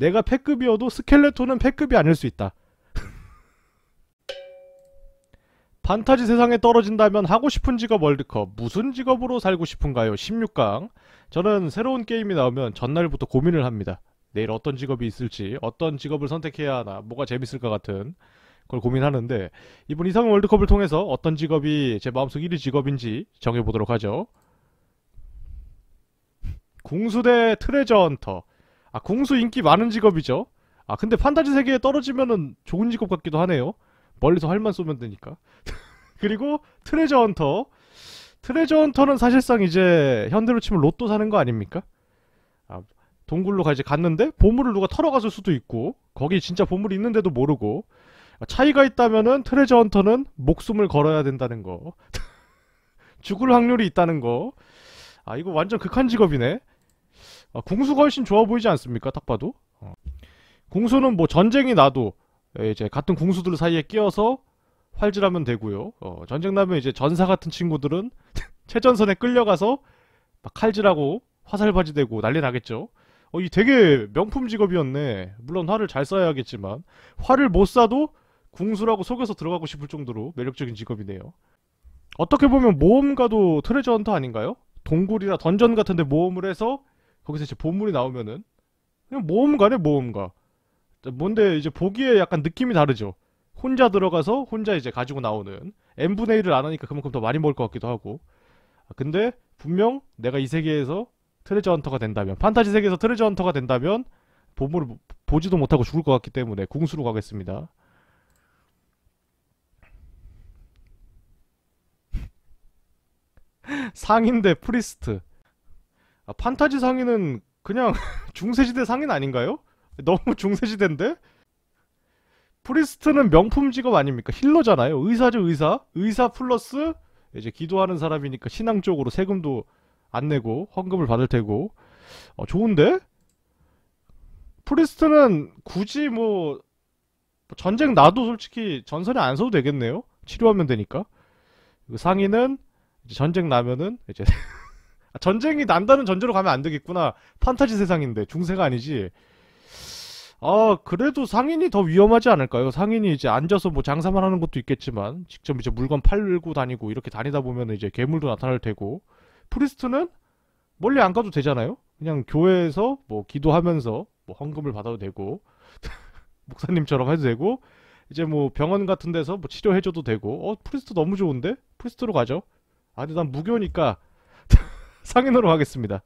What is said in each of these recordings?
내가 패급이어도 스켈레톤은 패급이 아닐 수 있다. 판타지 세상에 떨어진다면 하고 싶은 직업 월드컵 무슨 직업으로 살고 싶은가요? 16강 저는 새로운 게임이 나오면 전날부터 고민을 합니다. 내일 어떤 직업이 있을지 어떤 직업을 선택해야 하나 뭐가 재밌을 것 같은 그걸 고민하는데 이번 이상 월드컵을 통해서 어떤 직업이 제 마음속 1위 직업인지 정해보도록 하죠. 궁수대 트레저 헌터 아 공수 인기 많은 직업이죠 아 근데 판타지 세계에 떨어지면은 좋은 직업 같기도 하네요 멀리서 활만 쏘면 되니까 그리고 트레저 헌터 트레저 헌터는 사실상 이제 현대로 치면 로또 사는 거 아닙니까? 아, 동굴로 가 이제 갔는데 보물을 누가 털어갔을 수도 있고 거기 진짜 보물이 있는데도 모르고 아, 차이가 있다면은 트레저 헌터는 목숨을 걸어야 된다는 거 죽을 확률이 있다는 거아 이거 완전 극한 직업이네 어, 궁수가 훨씬 좋아 보이지 않습니까? 딱 봐도 어. 궁수는 뭐 전쟁이 나도 예, 이제 같은 궁수들 사이에 끼어서 활질하면 되고요 어, 전쟁 나면 이제 전사 같은 친구들은 최전선에 끌려가서 막 칼질하고 화살바지 되고 난리 나겠죠 어, 이 되게 명품 직업이었네 물론 활을 잘 써야 겠지만 활을 못 쏴도 궁수라고 속여서 들어가고 싶을 정도로 매력적인 직업이네요 어떻게 보면 모험가도 트레저 헌터 아닌가요? 동굴이나 던전 같은데 모험을 해서 거기서 이제 보물이 나오면은 그냥 모험가네 모험가 뭔데 이제 보기에 약간 느낌이 다르죠 혼자 들어가서 혼자 이제 가지고 나오는 n분의 1을 안 하니까 그만큼 더 많이 먹을 것 같기도 하고 아, 근데 분명 내가 이 세계에서 트레저 헌터가 된다면 판타지 세계에서 트레저 헌터가 된다면 보물을 보지도 못하고 죽을 것 같기 때문에 궁수로 가겠습니다 상인대 프리스트 아, 판타지 상인은 그냥 중세시대 상인 아닌가요? 너무 중세시대인데? 프리스트는 명품 직업 아닙니까? 힐러잖아요. 의사죠, 의사. 의사 플러스 이제 기도하는 사람이니까 신앙 쪽으로 세금도 안 내고 헌금을 받을 테고 어, 좋은데? 프리스트는 굳이 뭐 전쟁 나도 솔직히 전선에 안 써도 되겠네요. 치료하면 되니까. 그 상인은 이제 전쟁 나면은 이제 아, 전쟁이 난다는 전제로 가면 안 되겠구나. 판타지 세상인데 중세가 아니지. 아 그래도 상인이 더 위험하지 않을까요? 상인이 이제 앉아서 뭐 장사만 하는 것도 있겠지만 직접 이제 물건 팔고 다니고 이렇게 다니다 보면 이제 괴물도 나타날 테고 프리스트는 멀리 안 가도 되잖아요? 그냥 교회에서 뭐 기도하면서 뭐 헌금을 받아도 되고 목사님처럼 해도 되고 이제 뭐 병원 같은 데서 뭐 치료해줘도 되고 어 프리스트 너무 좋은데? 프리스트로 가죠? 아니 난 무교니까 상인으로 하겠습니다.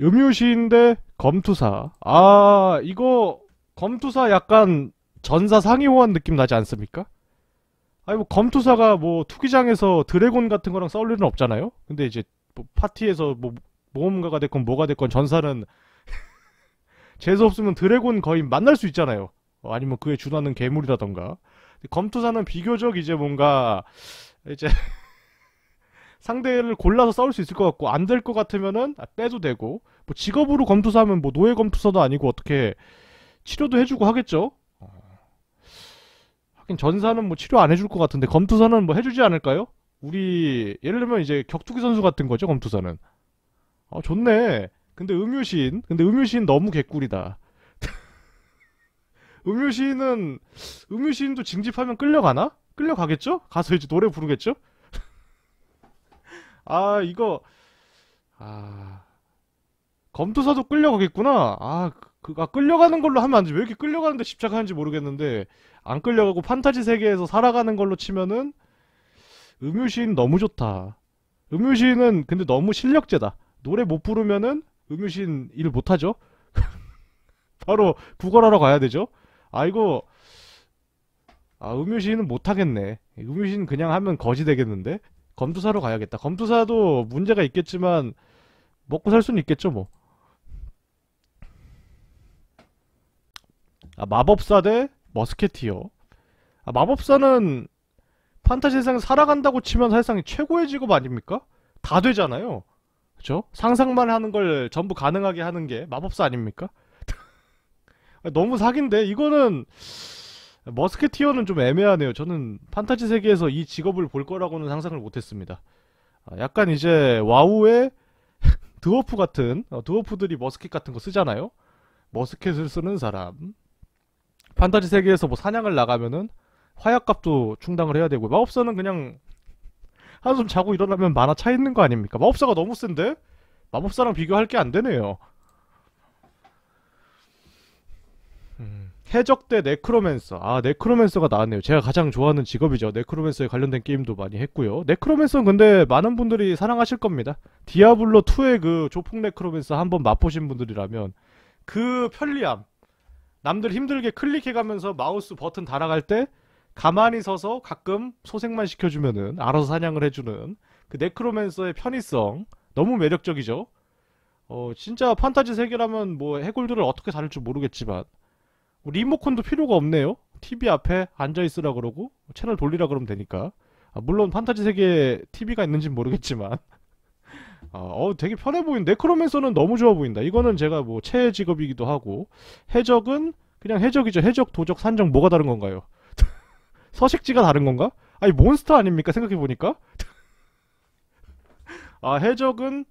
음유시인데 검투사. 아 이거 검투사 약간 전사 상위호환 느낌 나지 않습니까? 아니 뭐 검투사가 뭐 투기장에서 드래곤 같은 거랑 싸울 일은 없잖아요. 근데 이제 뭐 파티에서 뭐 모험가가 됐건 뭐가 됐건 전사는 재수 없으면 드래곤 거의 만날 수 있잖아요. 아니면 그에 준하는 괴물이라던가. 검투사는 비교적 이제 뭔가 이제 상대를 골라서 싸울 수 있을 것 같고 안 될 것 같으면은 아, 빼도 되고 뭐 직업으로 검투사 면뭐 노예 검투사도 아니고 어떻게 치료도 해주고 하겠죠 어. 하긴 전사는 뭐 치료 안 해줄 것 같은데 검투사는 뭐 해주지 않을까요? 우리 예를 들면 이제 격투기 선수 같은 거죠 검투사는 아 좋네 근데 음유시 근데 음유시인 너무 개꿀이다 음유시인은 음유시인도 징집하면 끌려가나? 끌려가겠죠? 가서 이제 노래 부르겠죠? 아 이거 아 검투사도 끌려가겠구나 아그 아, 끌려가는 걸로 하면 안돼왜 이렇게 끌려가는데 집착하는지 모르겠는데 안 끌려가고 판타지 세계에서 살아가는 걸로 치면은 음유시인 너무 좋다 음유시인은 근데 너무 실력제다 노래 못 부르면은 음유시인 일 못하죠 바로 구걸하러 가야 되죠 아이고 아음유시인은 못하겠네 음유시인 그냥 하면 거지 되겠는데 검투사로 가야겠다 검투사도 문제가 있겠지만 먹고 살 수는 있겠죠 뭐 아, 마법사 대 머스케티어 아, 마법사는 판타지 세상 에 살아간다고 치면 사실상 최고의 직업 아닙니까? 다 되잖아요 그쵸? 상상만 하는 걸 전부 가능하게 하는 게 마법사 아닙니까? 아, 너무 사기인데 이거는 머스케티어는 좀 애매하네요. 저는 판타지 세계에서 이 직업을 볼 거라고는 상상을 못했습니다. 아, 약간 이제 와우의 드워프 같은 어, 드워프들이 머스켓 같은 거 쓰잖아요. 머스켓을 쓰는 사람. 판타지 세계에서 뭐 사냥을 나가면은 화약값도 충당을 해야 되고 마법사는 그냥 한숨 자고 일어나면 만화 차 있는 거 아닙니까? 마법사가 너무 센데 마법사랑 비교할 게 안 되네요. 해적대 네크로맨서 아 네크로맨서가 나왔네요 제가 가장 좋아하는 직업이죠 네크로맨서에 관련된 게임도 많이 했고요 네크로맨서는 근데 많은 분들이 사랑하실 겁니다 디아블로2의 그 조폭 네크로맨서 한번 맛보신 분들이라면 그 편리함 남들 힘들게 클릭해가면서 마우스 버튼 달아갈 때 가만히 서서 가끔 소생만 시켜주면은 알아서 사냥을 해주는 그 네크로맨서의 편의성 너무 매력적이죠 어 진짜 판타지 세계라면 뭐 해골들을 어떻게 다룰지 모르겠지만 리모컨도 필요가 없네요 TV 앞에 앉아있으라 그러고 채널 돌리라 그러면 되니까 아, 물론 판타지 세계에 TV가 있는지 모르겠지만 어, 어, 되게 편해 보인다 네크로맨서는 너무 좋아 보인다 이거는 제가 뭐 최애 직업이기도 하고 해적은 그냥 해적이죠 해적 도적 산적 뭐가 다른 건가요 서식지가 다른 건가 아니 몬스터 아닙니까 생각해보니까 아 해적은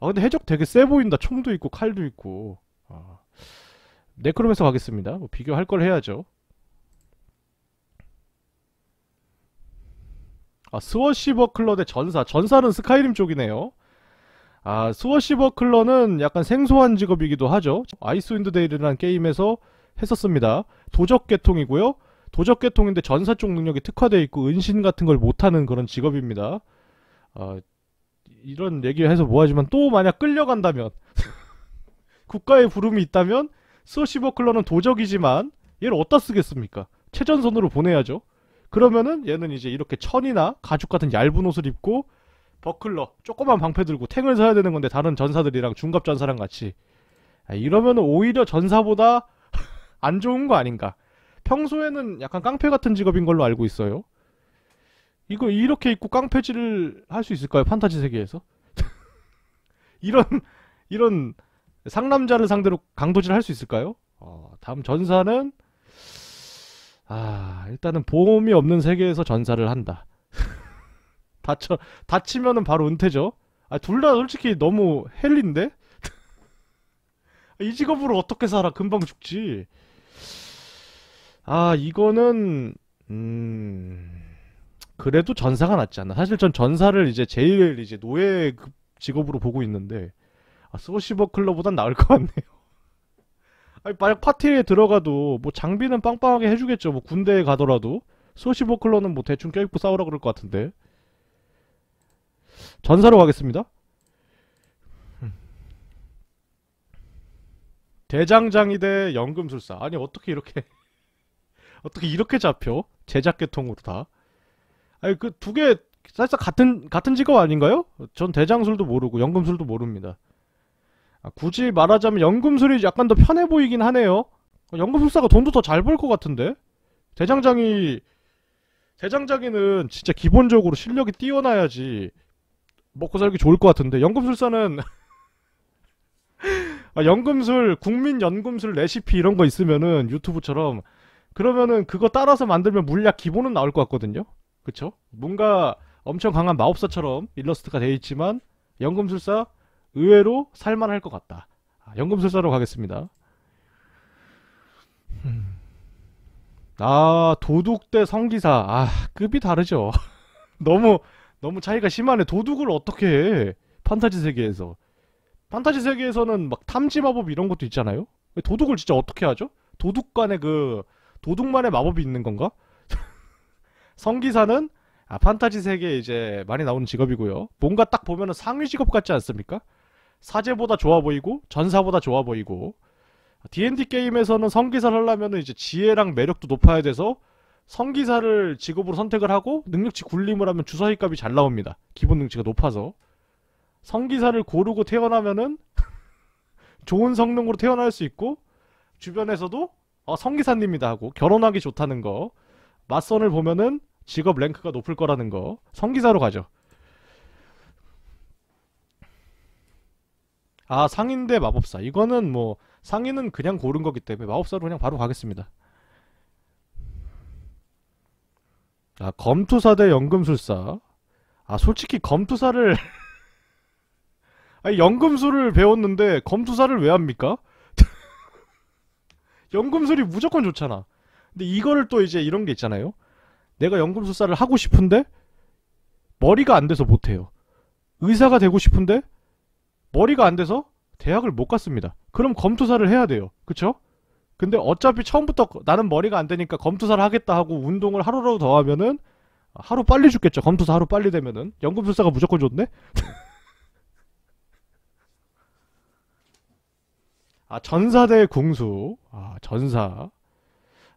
아 근데 해적 되게 세 보인다 총도 있고 칼도 있고 아, 네크롬에서 가겠습니다. 뭐 비교할 걸 해야죠. 아, 스워시버클러 대 전사. 전사는 스카이림 쪽이네요. 아, 스워시버클러는 약간 생소한 직업이기도 하죠. 아이스윈드 데일이라는 게임에서 했었습니다. 도적 계통이고요. 도적 계통인데 전사 쪽 능력이 특화되어 있고 은신 같은 걸 못하는 그런 직업입니다. 아, 이런 얘기를 해서 뭐하지만 또 만약 끌려간다면 국가의 부름이 있다면 스시버클러는 도적이지만 얘를 어디다 쓰겠습니까? 최전선으로 보내야죠. 그러면은 얘는 이제 이렇게 천이나 가죽 같은 얇은 옷을 입고 버클러 조그만 방패 들고 탱을 사야 되는 건데 다른 전사들이랑 중갑 전사랑 같이 아, 이러면 은 오히려 전사보다 안 좋은 거 아닌가 평소에는 약간 깡패 같은 직업인 걸로 알고 있어요 이거 이렇게 입고 깡패질을 할 수 있을까요 판타지 세계에서 이런 이런 상남자를 상대로 강도질할 수 있을까요? 어, 다음 전사는 아 일단은 보험이 없는 세계에서 전사를 한다. 다쳐 다치면은 바로 은퇴죠. 아둘 다 솔직히 너무 헬린데 이 직업으로 어떻게 살아? 금방 죽지. 아 이거는 음 그래도 전사가 낫지 않나. 사실 전 전사를 이제 제일 이제 노예 직업으로 보고 있는데 아, 소시버클러보단 나을 것 같네요. 아니, 만약 파티에 들어가도 뭐 장비는 빵빵하게 해주겠죠. 뭐 군대에 가더라도 소시버클러는 뭐 대충 껴입고 싸우라 그럴 것 같은데. 전사로 가겠습니다. 대장장이 대 연금술사. 아니 어떻게 이렇게 어떻게 이렇게 잡혀? 제작 계통으로 다. 아니 그 두 개 사실상 같은 같은 직업 아닌가요? 전 대장술도 모르고 연금술도 모릅니다. 아, 굳이 말하자면 연금술이 약간 더 편해 보이긴 하네요. 연금술사가 돈도 더 잘 벌 것 같은데? 대장장이 대장장이는 진짜 기본적으로 실력이 뛰어나야지 먹고 살기 좋을 것 같은데 연금술사는 아, 연금술 국민 연금술 레시피 이런 거 있으면은 유튜브처럼 그러면은 그거 따라서 만들면 물약 기본은 나올 것 같거든요. 그쵸? 뭔가 엄청 강한 마법사처럼 일러스트가 돼 있지만 연금술사 의외로 살만할 것 같다. 아, 연금술사로 가겠습니다. 음. 아 도둑 대 성기사 아 급이 다르죠. 너무 너무 차이가 심하네. 도둑을 어떻게 해? 판타지 세계에서 판타지 세계에서는 막 탐지 마법 이런 것도 있잖아요. 도둑을 진짜 어떻게 하죠? 도둑간에그 도둑만의 마법이 있는 건가? 성기사는 아, 판타지 세계 에 이제 많이 나오는 직업이고요. 뭔가 딱 보면은 상위 직업 같지 않습니까? 사제보다 좋아 보이고 전사보다 좋아 보이고 D&D 게임에서는 성기사를 하려면 이제 지혜랑 매력도 높아야 돼서 성기사를 직업으로 선택을 하고 능력치 굴림을 하면 주사위 값이 잘 나옵니다. 기본 능치가 높아서 성기사를 고르고 태어나면은 좋은 성능으로 태어날 수 있고 주변에서도 어, 성기사님이다 하고 결혼하기 좋다는 거 맞선을 보면은 직업 랭크가 높을 거라는 거 성기사로 가죠. 아 상인 대 마법사 이거는 뭐 상인은 그냥 고른 거기 때문에 마법사로 그냥 바로 가겠습니다 아 검투사 대 연금술사 아 솔직히 검투사를 아 연금술을 배웠는데 검투사를 왜 합니까? 연금술이 무조건 좋잖아 근데 이거를 또 이제 이런 게 있잖아요 내가 연금술사를 하고 싶은데 머리가 안 돼서 못해요 의사가 되고 싶은데 머리가 안 돼서 대학을 못 갔습니다. 그럼 검투사를 해야 돼요. 그쵸? 근데 어차피 처음부터 나는 머리가 안 되니까 검투사를 하겠다 하고 운동을 하루라도 더 하면은 하루 빨리 죽겠죠. 검투사 하루 빨리 되면은. 연금술사가 무조건 좋네? 아, 전사대 궁수. 아, 전사.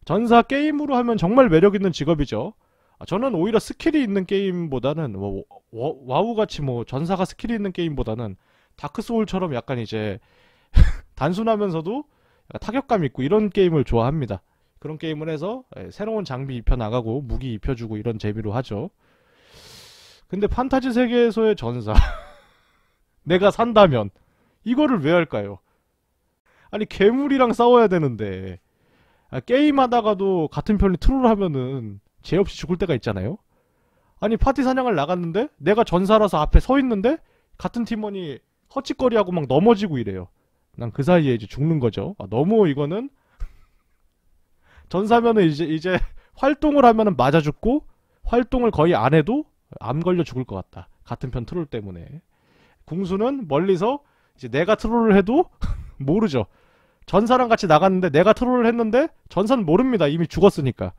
전사 게임으로 하면 정말 매력있는 직업이죠. 아, 저는 오히려 스킬이 있는 게임보다는 와, 뭐, 와, 와우같이 뭐 전사가 스킬이 있는 게임보다는 다크 소울처럼 약간 이제 단순하면서도 약간 타격감 있고 이런 게임을 좋아합니다. 그런 게임을 해서 예, 새로운 장비 입혀 나가고 무기 입혀주고 이런 재미로 하죠. 근데 판타지 세계에서의 전사 내가 산다면 이거를 왜 할까요? 아니 괴물이랑 싸워야 되는데 아, 게임하다가도 같은 편이 트롤 하면은 죄 없이 죽을 때가 있잖아요. 아니 파티 사냥을 나갔는데 내가 전사라서 앞에 서 있는데 같은 팀원이 허짓거리하고 막 넘어지고 이래요. 난 그 사이에 이제 죽는 거죠. 아, 너무 이거는 전사면은 이제 이제 활동을 하면은 맞아 죽고 활동을 거의 안 해도 암 걸려 죽을 것 같다. 같은 편 트롤 때문에. 궁수는 멀리서 이제 내가 트롤을 해도 모르죠. 전사랑 같이 나갔는데 내가 트롤을 했는데 전사는 모릅니다. 이미 죽었으니까.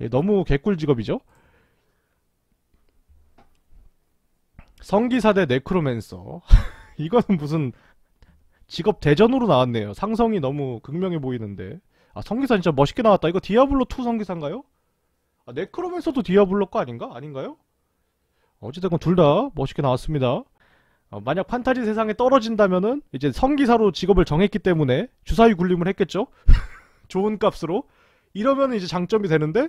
예, 너무 개꿀 직업이죠. 성기사대 네크로맨서 이거는 무슨 직업 대전으로 나왔네요. 상성이 너무 극명해 보이는데. 아 성기사 진짜 멋있게 나왔다. 이거 디아블로2 성기사인가요? 아 네크로맨서도 디아블로 거 아닌가? 아닌가요? 어찌됐건 둘다 멋있게 나왔습니다. 어, 만약 판타지 세상에 떨어진다면은 이제 성기사로 직업을 정했기 때문에 주사위 굴림을 했겠죠? 좋은 값으로 이러면 이제 장점이 되는데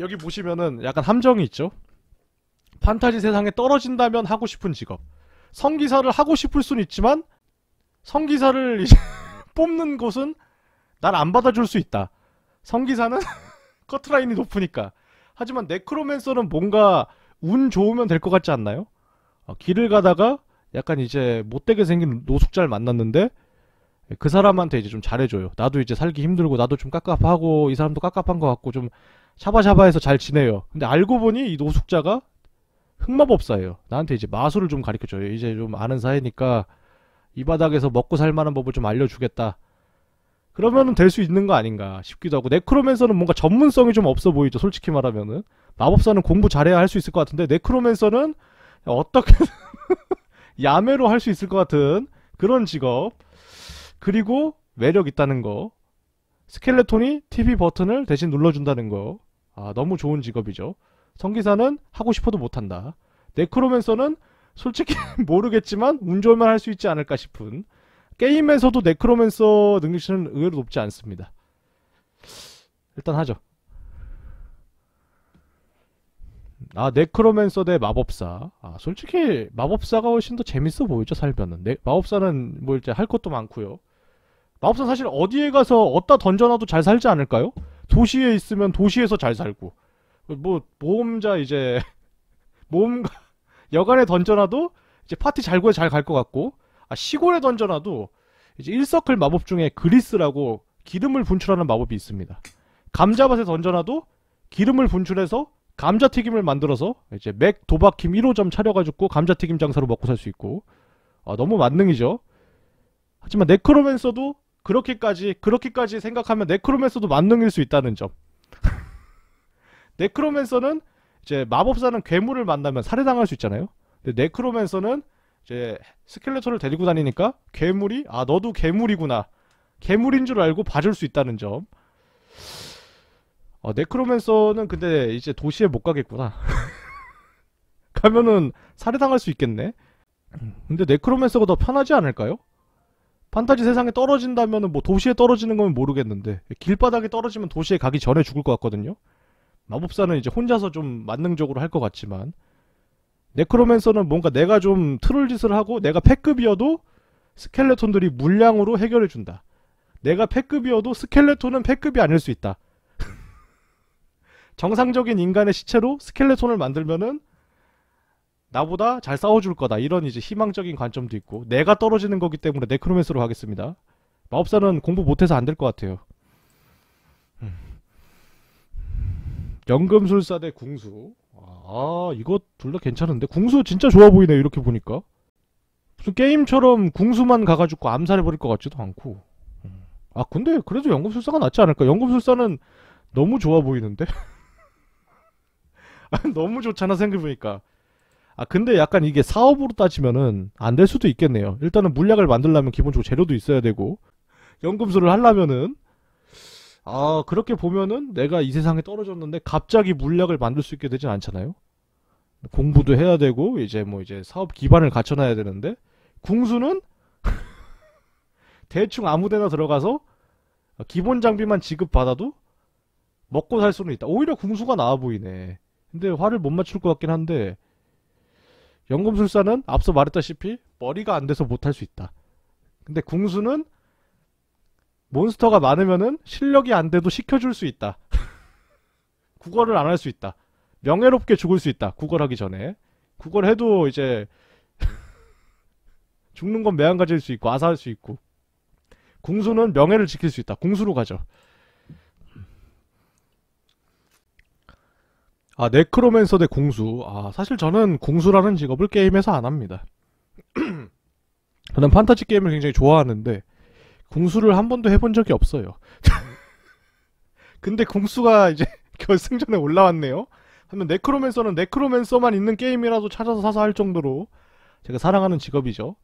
여기 보시면은 약간 함정이 있죠? 판타지 세상에 떨어진다면 하고 싶은 직업 성기사를 하고 싶을 순 있지만 성기사를 이제 뽑는 곳은 날 안 받아줄 수 있다. 성기사는 커트라인이 높으니까. 하지만 네크로맨서는 뭔가 운 좋으면 될 것 같지 않나요? 어, 길을 가다가 약간 이제 못되게 생긴 노숙자를 만났는데 그 사람한테 이제 좀 잘해줘요. 나도 이제 살기 힘들고 나도 좀 깝깝하고 이 사람도 깝깝한 것 같고 좀 샤바샤바해서 잘 지내요. 근데 알고 보니 이 노숙자가 흑마법사예요. 나한테 이제 마술을 좀 가르쳐줘요. 이제 좀 아는 사이니까 이 바닥에서 먹고 살 만한 법을 좀 알려주겠다. 그러면은 될 수 있는 거 아닌가 싶기도 하고 네크로맨서는 뭔가 전문성이 좀 없어 보이죠. 솔직히 말하면은 마법사는 공부 잘해야 할 수 있을 것 같은데 네크로맨서는 어떻게 야매로 할 수 있을 것 같은 그런 직업 그리고 매력 있다는 거 스켈레톤이 TV 버튼을 대신 눌러준다는 거 아, 너무 좋은 직업이죠. 성기사는 하고 싶어도 못한다. 네크로맨서는 솔직히 모르겠지만 운 좋으면 할수 있지 않을까 싶은 게임에서도 네크로맨서 능력치는 의외로 높지 않습니다. 일단 하죠. 아 네크로맨서 대 마법사 아 솔직히 마법사가 훨씬 더 재밌어 보이죠 살면은 네, 마법사는 뭐 이제 할 것도 많고요 마법사 사실 어디에 가서 어디다 던져놔도 잘 살지 않을까요? 도시에 있으면 도시에서 잘 살고 뭐 보험자 이제 몸 여간에 던져놔도 이제 파티 잘 구해 잘 갈 것 같고 아 시골에 던져놔도 이제 일서클 마법 중에 그리스라고 기름을 분출하는 마법이 있습니다. 감자밭에 던져놔도 기름을 분출해서 감자튀김을 만들어서 이제 맥 도박킴 1호점 차려가지고 감자튀김 장사로 먹고 살 수 있고 아, 너무 만능이죠. 하지만 네크로맨서도 그렇게까지 그렇게까지 생각하면 네크로맨서도 만능일 수 있다는 점. 네크로맨서는 이제 마법사는 괴물을 만나면 살해당할 수 있잖아요. 근데 네크로맨서는 이제 스켈레토를 데리고 다니니까 괴물이 아 너도 괴물이구나 괴물인 줄 알고 봐줄 수 있다는 점. 어, 네크로맨서는 근데 이제 도시에 못 가겠구나. 가면은 살해당할 수 있겠네. 근데 네크로맨서가 더 편하지 않을까요? 판타지 세상에 떨어진다면은 뭐 도시에 떨어지는 건 모르겠는데 길바닥에 떨어지면 도시에 가기 전에 죽을 것 같거든요. 마법사는 이제 혼자서 좀 만능적으로 할 것 같지만 네크로맨서는 뭔가 내가 좀 트롤 짓을 하고 내가 패급이어도 스켈레톤들이 물량으로 해결해 준다. 내가 패급이어도 스켈레톤은 패급이 아닐 수 있다. 정상적인 인간의 시체로 스켈레톤을 만들면은 나보다 잘 싸워줄 거다. 이런 이제 희망적인 관점도 있고 내가 떨어지는 거기 때문에 네크로맨서로 하겠습니다. 마법사는 공부 못해서 안 될 것 같아요. 연금술사 대 궁수 아 이거 둘 다 괜찮은데 궁수 진짜 좋아 보이네 이렇게 보니까 무슨 게임처럼 궁수만 가가지고 암살해버릴 것 같지도 않고 음. 아 근데 그래도 연금술사가 낫지 않을까 연금술사는 너무 좋아 보이는데 아, 너무 좋잖아 생각해보니까 아 근데 약간 이게 사업으로 따지면은 안 될 수도 있겠네요 일단은 물약을 만들려면 기본적으로 재료도 있어야 되고 연금술을 하려면은 아, 그렇게 보면은 내가 이 세상에 떨어졌는데 갑자기 물약을 만들 수 있게 되진 않잖아요. 공부도 해야 되고 이제 뭐 이제 사업 기반을 갖춰놔야 되는데 궁수는 대충 아무데나 들어가서 기본 장비만 지급받아도 먹고 살 수는 있다. 오히려 궁수가 나아 보이네. 근데 화를 못 맞출 것 같긴 한데 연금술사는 앞서 말했다시피 머리가 안 돼서 못 할 수 있다. 근데 궁수는 몬스터가 많으면은 실력이 안 돼도 시켜줄 수 있다. 구걸을 안 할 수 있다. 명예롭게 죽을 수 있다. 구걸하기 전에. 구걸해도 이제 죽는 건 매한 가지일 수 있고 아사할 수 있고. 궁수는 명예를 지킬 수 있다. 궁수로 가죠. 아 네크로맨서 대 공수. 아 사실 저는 공수라는 직업을 게임에서 안 합니다. 저는 판타지 게임을 굉장히 좋아하는데 공수를한 번도 해본 적이 없어요. 근데 공수가 이제 결승전에 올라왔네요. 하면 네크로맨서는 네크로맨서만 있는 게임이라도 찾아서 사서 할 정도로 제가 사랑하는 직업이죠.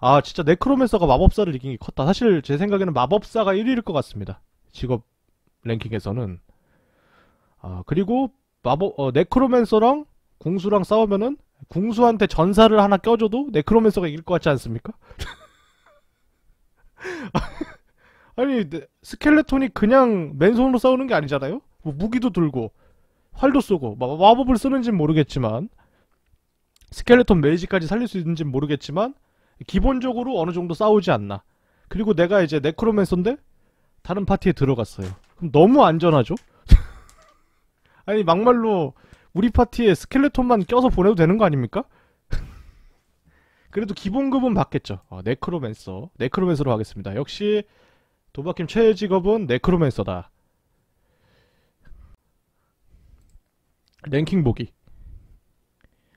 아 진짜 네크로맨서가 마법사를 이긴 게 컸다. 사실 제 생각에는 마법사가 1위일 것 같습니다. 직업 랭킹에서는. 아 그리고 마법 어, 네크로맨서랑 궁수랑 싸우면은 궁수한테 전사를 하나 껴줘도 네크로맨서가 이길 것 같지 않습니까? 아니 스켈레톤이 그냥 맨손으로 싸우는 게 아니잖아요? 뭐 무기도 들고 활도 쏘고 마법을 쓰는지 모르겠지만 스켈레톤 메이지까지 살릴 수있는지 모르겠지만 기본적으로 어느 정도 싸우지 않나 그리고 내가 이제 네크로맨서인데 다른 파티에 들어갔어요 그럼 너무 안전하죠? 아니 막말로 우리 파티에 스켈레톤만 껴서 보내도 되는 거 아닙니까? 그래도 기본급은 받겠죠. 어, 네크로맨서. 네크로맨서로 하겠습니다. 역시 도박팀 최애 직업은 네크로맨서다. 랭킹 보기.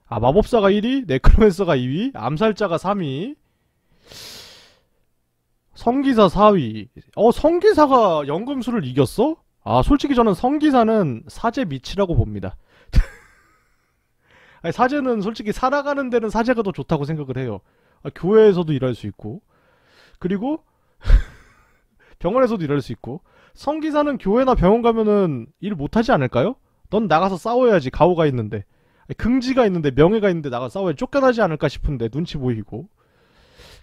아 마법사가 1위, 네크로맨서가 2위, 암살자가 3위. 성기사 4위. 어, 성기사가 연금술을 이겼어? 아, 솔직히 저는 성기사는 사제 미치라고 봅니다. 아니, 사제는 솔직히 살아가는 데는 사제가 더 좋다고 생각을 해요. 아, 교회에서도 일할 수 있고 그리고 병원에서도 일할 수 있고 성기사는 교회나 병원 가면은 일 못하지 않을까요? 넌 나가서 싸워야지 가오가 있는데 아니, 긍지가 있는데 명예가 있는데 나가 싸워야 쫓겨나지 않을까 싶은데 눈치 보이고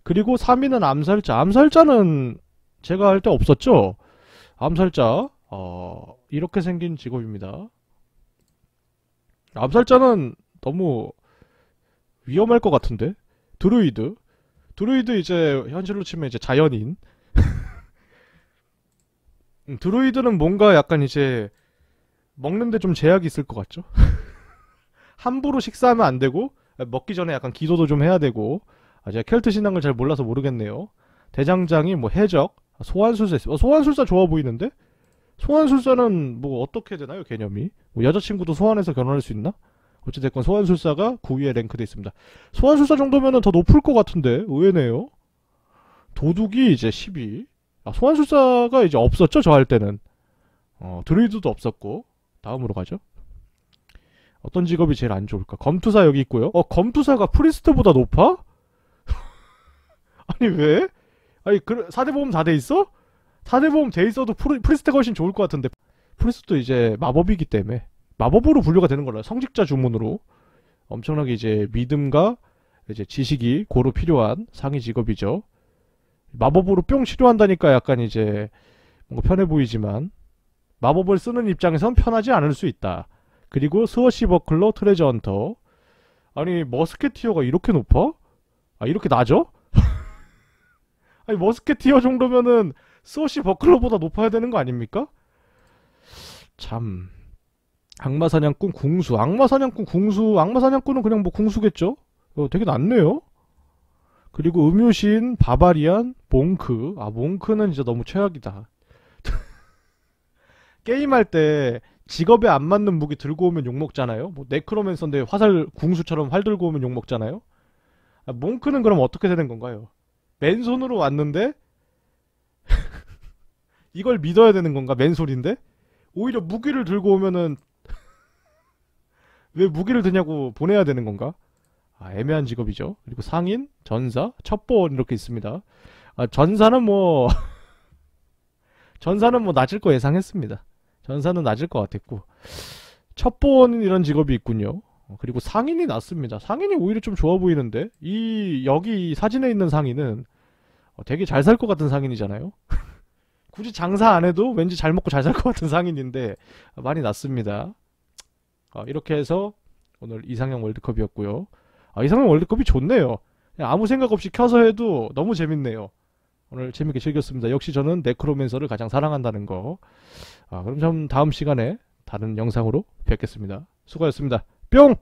그리고 3위는 암살자 암살자는 제가 할 때 없었죠 암살자 어, 이렇게 생긴 직업입니다 암살자는 너무 위험할 것 같은데? 드루이드? 드루이드 이제 현실로 치면 이제 자연인. 음, 드루이드는 뭔가 약간 이제 먹는데 좀 제약이 있을 것 같죠? 함부로 식사하면 안 되고 아, 먹기 전에 약간 기도도 좀 해야 되고 아, 제가 켈트 신앙을 잘 몰라서 모르겠네요. 대장장이 뭐 해적, 아, 소환술사 있어요. 어, 소환술사 좋아 보이는데? 소환술사는 뭐 어떻게 되나요 개념이? 뭐 여자친구도 소환해서 결혼할 수 있나? 어찌됐건 소환술사가 9위에 랭크돼 있습니다. 소환술사 정도면은 더 높을 것 같은데 의외네요. 도둑이 이제 10위. 아, 소환술사가 이제 없었죠 저 할 때는. 어, 드루이드도 없었고 다음으로 가죠. 어떤 직업이 제일 안 좋을까? 검투사 여기 있고요. 어 검투사가 프리스트보다 높아? 아니 왜? 아니 그 사대보험 다 돼 있어? 사대보험 돼 있어도 프리, 프리스트가 훨씬 좋을 것 같은데 프리스트도 이제 마법이기 때문에 마법으로 분류가 되는 걸로 성직자 주문으로 엄청나게 이제 믿음과 이제 지식이 고루 필요한 상위 직업이죠. 마법으로 뿅 치료한다니까 약간 이제 뭔가 편해 보이지만 마법을 쓰는 입장에선 편하지 않을 수 있다. 그리고 스워시 버클러 트레저 헌터 아니 머스케티어가 이렇게 높아? 아 이렇게 낮아? 아니 머스케티어 정도면은 스워시 버클러보다 높아야 되는 거 아닙니까? 참 악마 사냥꾼 궁수. 악마 사냥꾼 궁수. 악마 사냥꾼은 그냥 뭐 궁수겠죠? 어, 되게 낫네요. 그리고 음유신, 바바리안, 몽크. 아, 몽크는 진짜 너무 최악이다. 게임할 때 직업에 안 맞는 무기 들고 오면 욕먹잖아요. 뭐 네크로맨서인데 화살 궁수처럼 활 들고 오면 욕먹잖아요. 아, 몽크는 그럼 어떻게 되는 건가요? 맨손으로 왔는데 이걸 믿어야 되는 건가? 맨손인데? 오히려 무기를 들고 오면은 왜 무기를 드냐고 보내야 되는 건가? 아, 애매한 직업이죠. 그리고 상인, 전사, 첩보 이렇게 있습니다. 아, 전사는 뭐 전사는 뭐 낮을 거 예상했습니다. 전사는 낮을 것 같았고 첩보원 이런 직업이 있군요. 어, 그리고 상인이 낮습니다. 상인이 오히려 좀 좋아 보이는데 이 여기 사진에 있는 상인은 어, 되게 잘 살 것 같은 상인이잖아요. 굳이 장사 안 해도 왠지 잘 먹고 잘 살 것 같은 상인인데 많이 낮습니다. 아, 이렇게 해서 오늘 이상형 월드컵이었고요. 아, 이상형 월드컵이 좋네요. 아무 생각 없이 켜서 해도 너무 재밌네요. 오늘 재밌게 즐겼습니다. 역시 저는 네크로맨서를 가장 사랑한다는 거. 아, 그럼 참 다음 시간에 다른 영상으로 뵙겠습니다. 수고하셨습니다. 뿅!